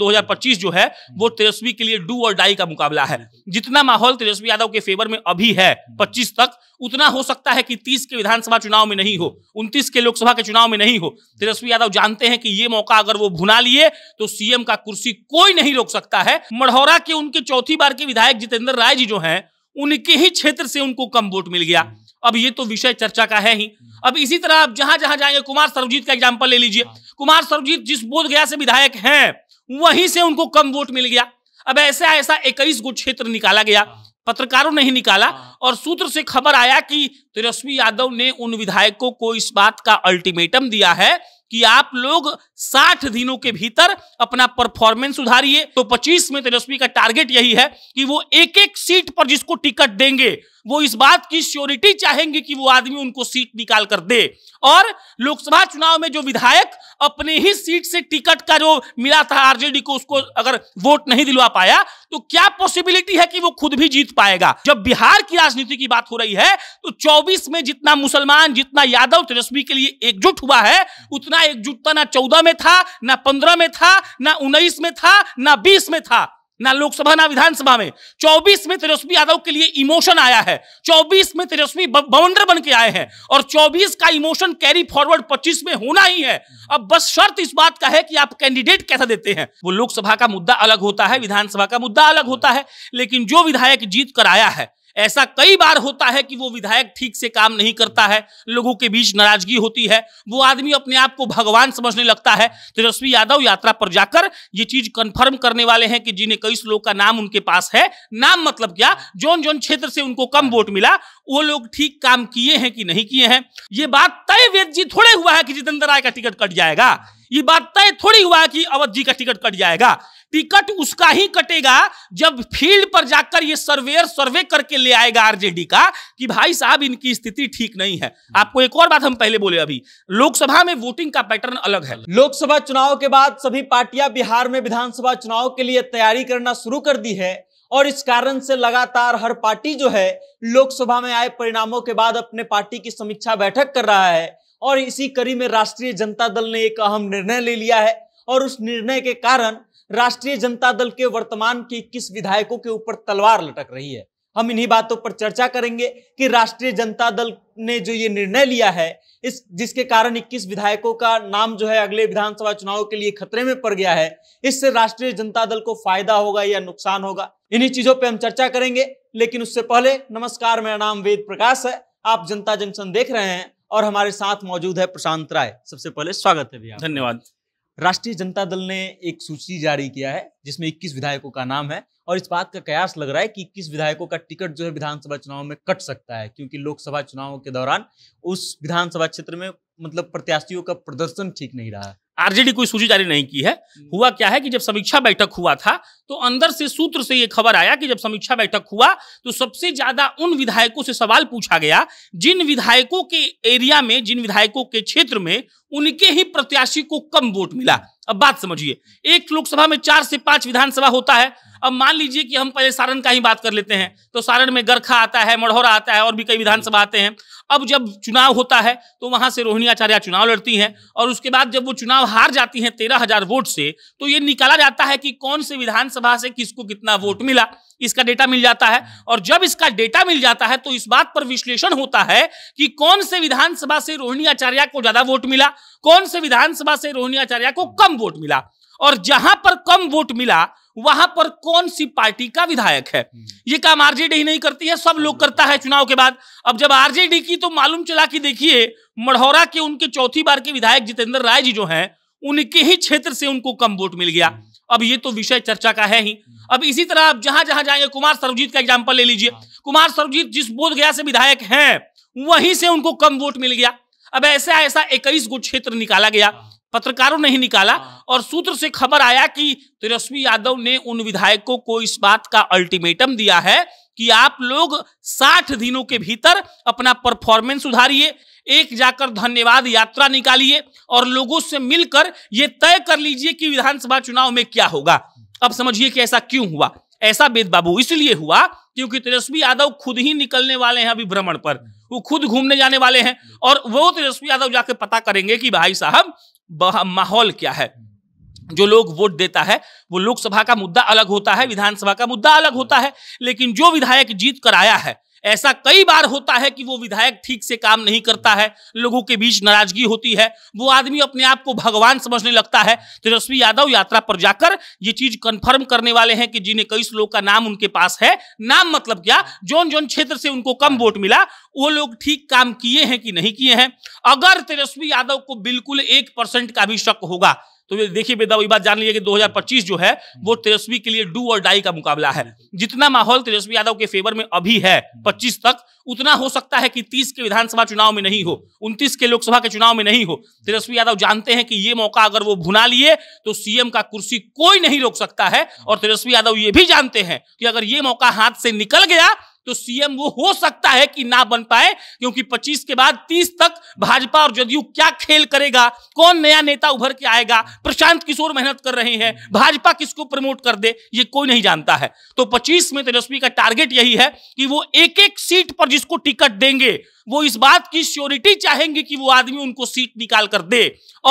2025 जो है हम्म। वो तेजस्वी के लिए डू और डाई का मुकाबला है जितना माहौल तेजस्वी यादव के फेवर में अभी है 25 हम्म। तक उतना हो सकता है कि 30 के विधानसभा चुनाव में नहीं हो 29 के लोकसभा के चुनाव में नहीं हो हम्म। तेजस्वी यादव जानते हैं कि ये मौका अगर वो भुना लिए तो सीएम का कुर्सी कोई नहीं रोक सकता है मढ़ौरा के उनके चौथी बार के विधायक जितेंद्र राय जी जो है उनके ही क्षेत्र से उनको कम वोट मिल गया अब ये तो विषय चर्चा का है ही अब इसी तरह आप जहां जहां जाएंगे कुमार सर्वजीत का एग्जाम्पल ले लीजिए हाँ। कुमार सर्वजीत जिस बोध गया से विधायक हैं वहीं से उनको कम वोट मिल गया अब ऐसा ऐसा इक्कीस गो क्षेत्र निकाला गया हाँ। पत्रकारों ने ही निकाला हाँ। और सूत्र से खबर आया कि तेजस्वी यादव ने उन विधायकों को इस बात का अल्टीमेटम दिया है कि आप लोग साठ दिनों के भीतर अपना परफॉर्मेंस सुधारिए तो पच्चीस में तेजस्वी का टारगेट यही है कि वो एक एक सीट पर जिसको टिकट देंगे वो इस बात की श्योरिटी चाहेंगे कि वो आदमी उनको सीट निकाल कर दे और लोकसभा चुनाव में जो विधायक अपने ही सीट से टिकट का जो मिला था आरजेडी को उसको अगर वोट नहीं दिलवा पाया तो क्या पॉसिबिलिटी है कि वो खुद भी जीत पाएगा जब बिहार की राजनीति की बात हो रही है तो 24 में जितना मुसलमान जितना यादव तेजस्वी के लिए एकजुट हुआ है उतना एकजुटता ना चौदह में में था ना पंद्रह में था ना उन्नीस में था ना बीस में था ना लोकसभा ना विधानसभा में 24 में तेजस्वी यादव के लिए इमोशन आया है 24 में तेजस्वी बवंडर बन के आए हैं और 24 का इमोशन कैरी फॉरवर्ड 25 में होना ही है अब बस शर्त इस बात का है कि आप कैंडिडेट कैसा देते हैं वो लोकसभा का मुद्दा अलग होता है विधानसभा का मुद्दा अलग होता है लेकिन जो विधायक जीत कर आया है ऐसा कई बार होता है कि वो विधायक ठीक से काम नहीं करता है लोगों के बीच नाराजगी होती है वो आदमी अपने आप को भगवान समझने लगता है तेजस्वी यादव यात्रा पर जाकर ये चीज कंफर्म करने वाले हैं कि जिन्हें कई लोग का नाम उनके पास है नाम मतलब क्या जोन जोन क्षेत्र से उनको कम वोट मिला वो लोग ठीक काम किए हैं कि नहीं किए हैं ये बात तय वेद जी थोड़े हुआ है कि जितेंद्र राय का टिकट कट जाएगा ये बात तय थोड़ी हुआ है कि अवध जी का टिकट कट जाएगा टिकट उसका ही कटेगा जब फील्ड पर जाकर ये सर्वेयर सर्वे करके ले आएगा आरजेडी का कि भाई साहब इनकी स्थिति ठीक नहीं है आपको एक और बात हम पहले बोले अभी लोकसभा में वोटिंग का पैटर्न अलग है लोकसभा चुनाव के बाद सभी पार्टियां बिहार में विधानसभा चुनाव के लिए तैयारी करना शुरू कर दी है और इस कारण से लगातार हर पार्टी जो है लोकसभा में आए परिणामों के बाद अपने पार्टी की समीक्षा बैठक कर रहा है और इसी कड़ी में राष्ट्रीय जनता दल ने एक अहम निर्णय ले लिया है और उस निर्णय के कारण राष्ट्रीय जनता दल के वर्तमान के किस विधायकों के ऊपर तलवार लटक रही है हम इन्हीं बातों पर चर्चा करेंगे कि राष्ट्रीय जनता दल ने जो ये निर्णय लिया है इस जिसके कारण 21 विधायकों का नाम जो है अगले विधानसभा चुनाव के लिए खतरे में पड़ गया है इससे राष्ट्रीय जनता दल को फायदा होगा या नुकसान होगा इन्हीं चीजों पर हम चर्चा करेंगे लेकिन उससे पहले नमस्कार मेरा नाम वेद प्रकाश है आप जनता जंक्शन देख रहे हैं और हमारे साथ मौजूद है प्रशांत राय सबसे पहले स्वागत है भैया धन्यवाद राष्ट्रीय जनता दल ने एक सूची जारी किया है जिसमें 21 विधायकों का नाम है और इस बात का कयास लग रहा है कि 21 विधायकों का टिकट जो है विधानसभा चुनाव में कट सकता है क्योंकि लोकसभा चुनाव के दौरान उस विधानसभा क्षेत्र में मतलब प्रत्याशियों का प्रदर्शन ठीक नहीं रहा आरजेडी कोई सूची जारी नहीं की है हम्म। हुआ क्या है कि जब समीक्षा बैठक हुआ था तो अंदर से सूत्र से यह खबर आया कि जब समीक्षा बैठक हुआ तो सबसे ज्यादा उन विधायकों से सवाल पूछा गया जिन विधायकों के एरिया में जिन विधायकों के क्षेत्र में उनके ही प्रत्याशी को कम वोट मिला अब बात समझिए एक लोकसभा में चार से पांच विधानसभा होता है अब मान लीजिए कि हम पहले सारण का ही बात कर लेते हैं तो सारण में गरखा आता है मढ़ौरा आता है और भी कई विधानसभा आते हैं अब जब चुनाव होता है तो वहां से रोहिणी आचार्य चुनाव लड़ती हैं और उसके बाद जब वो चुनाव हार जाती हैं तेरह हजार वोट से तो ये निकाला जाता है कि कौन से विधानसभा से किसको कितना वोट मिला इसका डेटा मिल जाता है और जब इसका डेटा मिल जाता है तो इस बात पर विश्लेषण होता है कि कौन से विधानसभा से रोहिणी आचार्य को ज्यादा वोट मिला कौन से विधानसभा से रोहिणी आचार्य को कम वोट मिला और जहां पर कम वोट मिला वहां पर कौन सी पार्टी का विधायक है हम्म। ये काम आरजेडी ही नहीं करती है सब लोग करता है चुनाव के बाद अब जब आरजेडी की तो मालूम चला कि देखिए मढ़ौरा के उनके चौथी बार के विधायक जितेंद्र राय जी जो हैं उनके ही क्षेत्र से उनको कम वोट मिल गया अब ये तो विषय चर्चा का है ही अब इसी तरह आप जहां जहां जाएंगे कुमार सरवजीत का एग्जाम्पल ले लीजिए हाँ। कुमार सरवजीत जिस बोध गया से विधायक हैं वहीं से उनको कम वोट मिल गया अब ऐसा ऐसा इक्कीस गो क्षेत्र निकाला गया हाँ। पत्रकारों ने ही निकाला हाँ। और सूत्र से खबर आया कि तेजस्वी यादव ने उन विधायकों को इस बात का अल्टीमेटम दिया है कि आप लोग 60 दिनों के भीतर अपना परफॉर्मेंस सुधारिए एक जाकर धन्यवाद यात्रा निकालिए और लोगों से मिलकर यह तय कर लीजिए कि विधानसभा चुनाव में क्या होगा अब समझिए कि ऐसा क्यों हुआ ऐसा बेद बाबू इसलिए हुआ क्योंकि तेजस्वी यादव खुद ही निकलने वाले हैं अभी भ्रमण पर वो खुद घूमने जाने वाले हैं और वो तेजस्वी यादव जाके पता करेंगे कि भाई साहब माहौल क्या है जो लोग वोट देता है वो लोकसभा का मुद्दा अलग होता है विधानसभा का मुद्दा अलग होता है लेकिन जो विधायक जीत कर आया है ऐसा कई बार होता है कि वो विधायक ठीक से काम नहीं करता है लोगों के बीच नाराजगी होती है वो आदमी अपने आप को भगवान समझने लगता है तेजस्वी यादव यात्रा पर जाकर ये चीज कंफर्म करने वाले हैं कि जिन्हें कई लोग का नाम उनके पास है नाम मतलब क्या जोन जोन क्षेत्र से उनको कम वोट मिला वो लोग ठीक काम किए हैं कि नहीं किए हैं अगर तेजस्वी यादव को बिल्कुल एक परसेंट का भी शक होगा तो देखिए बेदा वही बात जान लीजिए कि 2025 जो है वो हम्म। तेजस्वी के लिए डू और डाई का मुकाबला है जितना माहौल तेजस्वी यादव के फेवर में अभी है 25 हम्म। तक उतना हो सकता है कि 30 के विधानसभा चुनाव में नहीं हो 29 के लोकसभा के चुनाव में नहीं हो तेजस्वी यादव जानते हैं कि ये मौका अगर वो भुना लिए तो सीएम का कुर्सी कोई नहीं रोक सकता है और तेजस्वी यादव ये भी जानते हैं कि अगर ये मौका हाथ से निकल गया तो सीएम वो हो सकता है कि ना बन पाए क्योंकि 25 के बाद 30 तक भाजपा और जदयू क्या खेल करेगा कौन नया नेता उभर के आएगा प्रशांत किशोर मेहनत कर रहे हैं भाजपा किसको प्रमोट कर दे ये कोई नहीं जानता है तो 25 में तेजस्वी का टारगेट यही है कि वो एक एक सीट पर जिसको टिकट देंगे वो इस बात की श्योरिटी चाहेंगे कि वो आदमी उनको सीट निकाल कर दे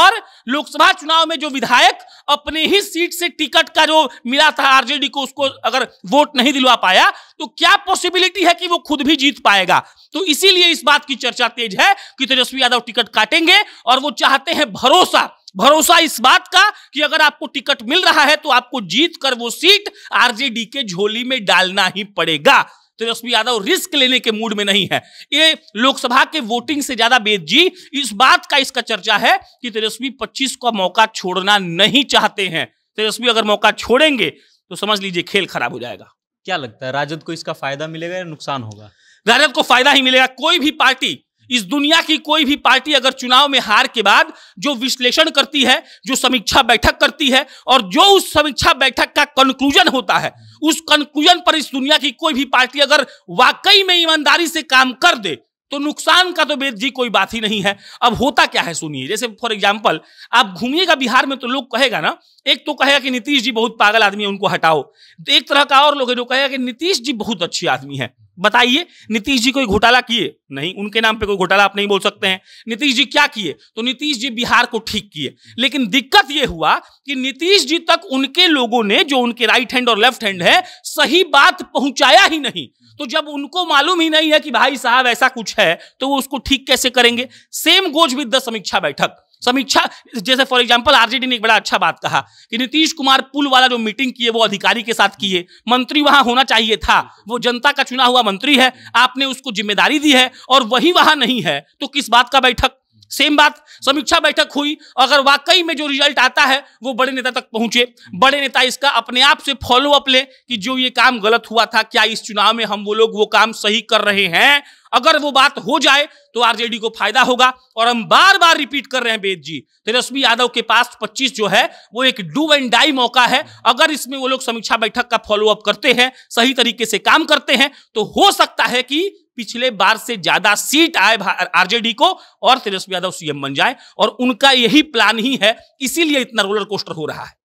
और लोकसभा चुनाव में जो विधायक अपने ही सीट से टिकट का जो मिला था आरजेडी को उसको अगर वोट नहीं दिलवा पाया तो क्या पॉसिबिलिटी है कि वो खुद भी जीत पाएगा तो इसीलिए इस बात की चर्चा तेज है कि तेजस्वी यादव टिकट काटेंगे और वो चाहते हैं भरोसा भरोसा इस बात का कि अगर आपको टिकट मिल रहा है तो आपको जीत कर वो सीट आरजेडी के झोली में डालना ही पड़ेगा तेजस्वी यादव रिस्क लेने के मूड में नहीं है ये लोकसभा के वोटिंग से ज्यादा बेद जी इस बात का इसका चर्चा है कि तेजस्वी 25 का मौका छोड़ना नहीं चाहते हैं तेजस्वी अगर मौका छोड़ेंगे तो समझ लीजिए खेल खराब हो जाएगा क्या लगता है राजद को इसका फायदा मिलेगा या नुकसान होगा राजद को फायदा ही मिलेगा कोई भी पार्टी इस दुनिया की कोई भी पार्टी अगर चुनाव में हार के बाद जो विश्लेषण करती है जो समीक्षा बैठक करती है और जो उस समीक्षा बैठक का कंक्लूजन होता है उस कंक्लूजन पर इस दुनिया की कोई भी पार्टी अगर वाकई में ईमानदारी से काम कर दे तो नुकसान का तो वेद जी कोई बात ही नहीं है अब होता क्या है सुनिए जैसे फॉर एग्जाम्पल आप घूमिएगा बिहार में तो लोग कहेगा ना एक तो कहेगा कि नीतीश जी बहुत पागल आदमी है उनको हटाओ तो एक तरह का और लोग है जो कहेगा कि नीतीश जी बहुत अच्छी आदमी है बताइए नीतीश जी कोई घोटाला किए नहीं उनके नाम पे कोई घोटाला आप नहीं बोल सकते हैं नीतीश जी क्या किए तो नीतीश जी बिहार को ठीक किए लेकिन दिक्कत यह हुआ कि नीतीश जी तक उनके लोगों ने जो उनके राइट हैंड और लेफ्ट हैंड है सही बात पहुंचाया ही नहीं तो जब उनको मालूम ही नहीं है कि भाई साहब ऐसा कुछ है तो वो उसको ठीक कैसे करेंगे सेम गोज विद द समीक्षा बैठक समीक्षा जैसे फॉर एग्जाम्पल आरजेडी ने एक बड़ा अच्छा बात कहा कि नीतीश कुमार पुल वाला जो मीटिंग किए वो अधिकारी के साथ किए मंत्री वहां होना चाहिए था वो जनता का चुना हुआ मंत्री है आपने उसको जिम्मेदारी दी है और वही वहां नहीं है तो किस बात का बैठक सेम बात समीक्षा बैठक हुई अगर वाकई में जो रिजल्ट आता है वो बड़े नेता तक पहुंचे बड़े नेता इसका अपने आप से फॉलो अप लें कि जो ये काम गलत हुआ था क्या इस चुनाव में हम वो लोग वो काम सही कर रहे हैं अगर वो बात हो जाए तो आरजेडी को फायदा होगा और हम बार बार रिपीट कर रहे हैं बेद जी तेजस्वी यादव के पास 25 जो है वो एक डू एंड डाई मौका है अगर इसमें वो लोग समीक्षा बैठक का फॉलोअप करते हैं सही तरीके से काम करते हैं तो हो सकता है कि पिछले बार से ज्यादा सीट आए आरजेडी को और तेजस्वी यादव सीएम बन जाए और उनका यही प्लान ही है इसीलिए इतना रोलर कोस्टर हो रहा है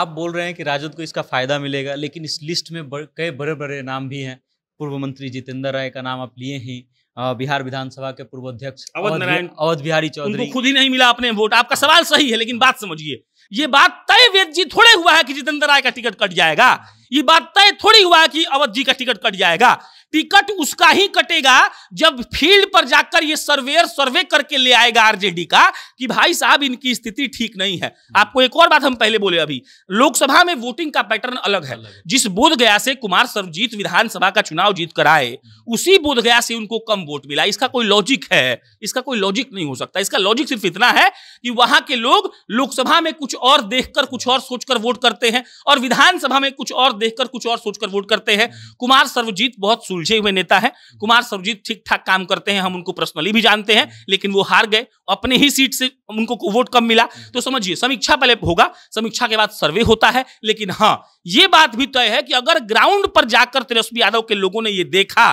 आप बोल रहे हैं कि राजद को इसका फायदा मिलेगा लेकिन इस लिस्ट में कई बड़े बड़े नाम भी हैं पूर्व मंत्री जितेंद्र राय का नाम आप लिए ही बिहार विधानसभा के पूर्व अध्यक्ष अवध नारायण अवध बिहारी चौधरी खुद ही नहीं मिला अपने वोट आपका सवाल सही है लेकिन बात समझिए ये बात तय वेद जी थोड़े हुआ है कि जितेंद्र राय का टिकट कट जाएगा ये बात तय थोड़ी हुआ कि अवध जी का टिकट कट जाएगा टिकट उसका ही कटेगा जब फील्ड पर जाकर ये सर्वेयर सर्वे करके ले आएगा आरजेडी का कि भाई साहब इनकी स्थिति ठीक नहीं है हम्म। आपको एक और बात हम पहले बोले अभी लोकसभा में वोटिंग का पैटर्न अलग है जिस बोध गया से कुमार सर्वजीत विधानसभा का चुनाव जीत कर आए हम्म। उसी बोध गया से उनको कम वोट मिला इसका कोई लॉजिक है इसका कोई लॉजिक नहीं हो सकता इसका लॉजिक सिर्फ इतना है कि वहां के लोग लोकसभा में कुछ और देखकर कुछ और सोचकर वोट करते हैं और विधानसभा में कुछ और देखकर कुछ और सोचकर वोट करते हैं कुमार सर्वजीत बहुत सुलझे हुए नेता है कुमार सर्वजीत ठीक ठाक काम करते हैं हम उनको पर्सनली भी जानते हैं लेकिन वो हार गए अपने ही सीट से उनको वोट कम मिला तो समझिए समीक्षा पहले होगा समीक्षा के बाद सर्वे होता है लेकिन हाँ ये बात भी तय है कि अगर ग्राउंड पर जाकर तेजस्वी यादव के लोगों ने ये देखा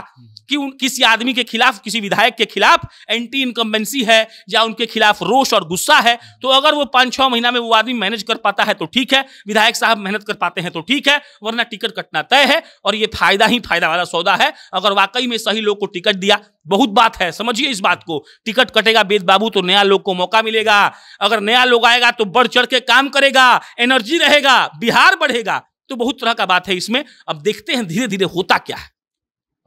कि उन किसी आदमी के खिलाफ किसी विधायक के खिलाफ एंटी इनकम्बेंसी है या उनके खिलाफ रोष और गुस्सा है तो अगर वो पाँच छः महीना में वो आदमी मैनेज कर पाता है तो ठीक है विधायक साहब मेहनत कर पाते हैं तो ठीक है वरना टिकट कटना तय है और ये फायदा ही फायदा वाला सौदा है अगर वाकई में सही लोग को टिकट दिया बहुत बात है समझिए इस बात को टिकट कटेगा बेद बाबू तो नया लोग को मौका मिलेगा अगर नया लोग आएगा तो बढ़ चढ़ के काम करेगा एनर्जी रहेगा बिहार बढ़ेगा तो बहुत तरह का बात है इसमें अब देखते हैं धीरे धीरे होता क्या है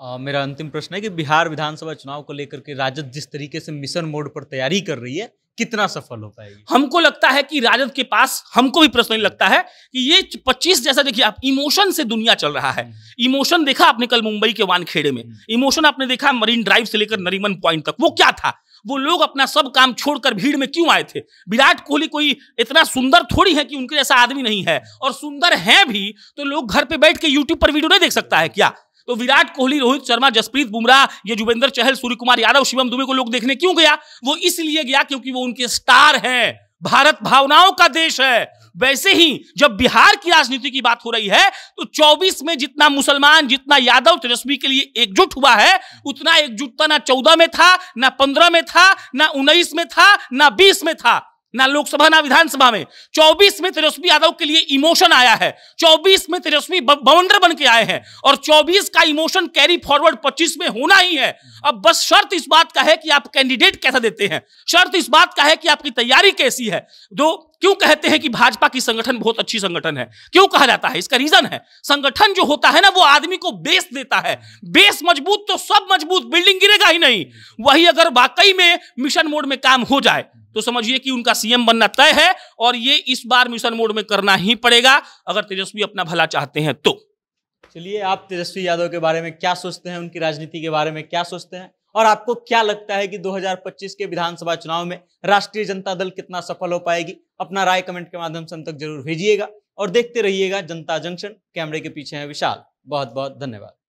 आ, मेरा अंतिम प्रश्न है कि बिहार विधानसभा चुनाव को लेकर के राजद जिस तरीके से मिशन मोड पर तैयारी कर रही है कितना सफल हो पाएगी हमको लगता है कि राजद के पास हमको भी प्रश्न लगता है कि ये 25 जैसा देखिए आप इमोशन से दुनिया चल रहा है हम्म। इमोशन देखा आपने कल मुंबई के वानखेड़े में हम्म। इमोशन आपने देखा मरीन ड्राइव से लेकर नरीमन पॉइंट तक वो क्या था वो लोग अपना सब काम छोड़कर भीड़ में क्यों आए थे विराट कोहली कोई इतना सुंदर थोड़ी है कि उनके जैसा आदमी नहीं है और सुंदर है भी तो लोग घर पे बैठ के यूट्यूब पर वीडियो नहीं देख सकता है क्या तो विराट कोहली रोहित शर्मा जसप्रीत बुमराह ये चहल सूर्य कुमार यादव शिवम दुबे को लोग देखने क्यों गया वो इसलिए गया क्योंकि वो उनके स्टार हैं भारत भावनाओं का देश है वैसे ही जब बिहार की राजनीति की बात हो रही है तो 24 में जितना मुसलमान जितना यादव तेजस्वी के लिए एकजुट हुआ है उतना एकजुटता ना 14 में था ना 15 में था ना 19 में था ना 20 में था ना लोकसभा ना विधानसभा में 24 में तेजस्वी यादव के लिए इमोशन आया है 24 में तेजस्वी बवंडर बन के आए हैं और 24 का इमोशन कैरी फॉरवर्ड 25 में होना ही है अब बस शर्त इस बात का है कि आप कैंडिडेट कैसा देते हैं शर्त इस बात का है कि आपकी तैयारी कैसी है जो क्यों कहते हैं कि भाजपा की संगठन बहुत अच्छी संगठन है क्यों कहा जाता है इसका रीजन है संगठन जो होता है ना वो आदमी को बेस देता है बेस मजबूत तो सब मजबूत बिल्डिंग गिरेगा ही नहीं वही अगर वाकई में मिशन मोड में काम हो जाए तो समझिए कि उनका सीएम बनना तय है और ये इस बार मिशन मोड में करना ही पड़ेगा अगर तेजस्वी अपना भला चाहते हैं तो चलिए आप तेजस्वी यादव के बारे में क्या सोचते हैं उनकी राजनीति के बारे में क्या सोचते हैं और आपको क्या लगता है कि 2025 के विधानसभा चुनाव में राष्ट्रीय जनता दल कितना सफल हो पाएगी अपना राय कमेंट के माध्यम से हम तक जरूर भेजिएगा और देखते रहिएगा जनता जंक्शन कैमरे के पीछे है विशाल बहुत बहुत धन्यवाद